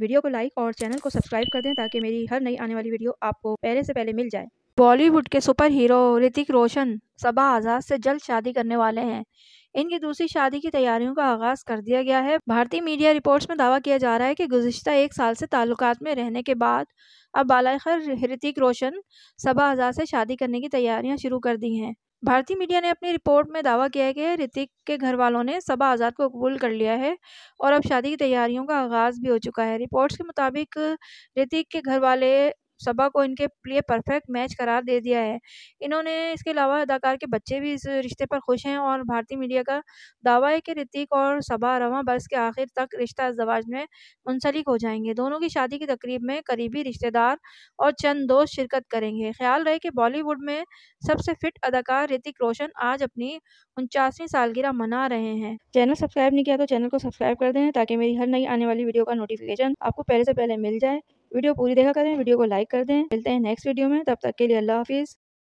video को like और channel को सब्सक्राइब कर दें ताकि मेरी हर नई आने वाली वीडियो आपको पहले से पहले मिल जाए बॉलीवुड के सुपर हीरो ऋतिक रोशन सबा आज़ाद से जल्द शादी करने वाले हैं इनकी दूसरी शादी की तैयारियों का आगाज कर दिया गया है भारतीय मीडिया रिपोर्ट्स में दावा किया जा रहा है कि गुजशत एक साल से ताल्लुकात में रहने के बाद अब बालाखर ऋतिक रोशन सबा आज़ाद से शादी करने की तैयारियां शुरू कर दी हैं भारतीय मीडिया ने अपनी रिपोर्ट में दावा किया है कि ऋतिक के घर वालों ने सबा आज़ाद को कबूल कर लिया है और अब शादी की तैयारियों का आगाज़ भी हो चुका है रिपोर्ट्स के मुताबिक ऋतिक के घर वाले सबा को इनके लिए परफेक्ट मैच करार दे दिया है इन्होंने इसके अलावा अदाकार के बच्चे भी इस रिश्ते पर खुश हैं और भारतीय मीडिया का दावा है कि ऋतिक और सबा रवा बरस के आखिर तक रिश्ता अजवाज में मुंसलिक हो जाएंगे दोनों की शादी की तकरीब में करीबी रिश्तेदार और चंद दोस्त शिरकत करेंगे ख्याल रहे कि बॉलीवुड में सबसे फिट अदाकार ऋतिक रोशन आज अपनी उनचासवीं सालगिरह मना रहे हैं चैनल सब्सक्राइब नहीं किया तो चैनल को सब्सक्राइब कर दें ताकि मेरी हर नई आने वाली वीडियो का नोटिफिकेशन आपको पहले से पहले मिल जाए वीडियो पूरी देखा करें वीडियो को लाइक कर दें मिलते हैं नेक्स्ट वीडियो में तब तक के लिए अल्लाह हाफिज़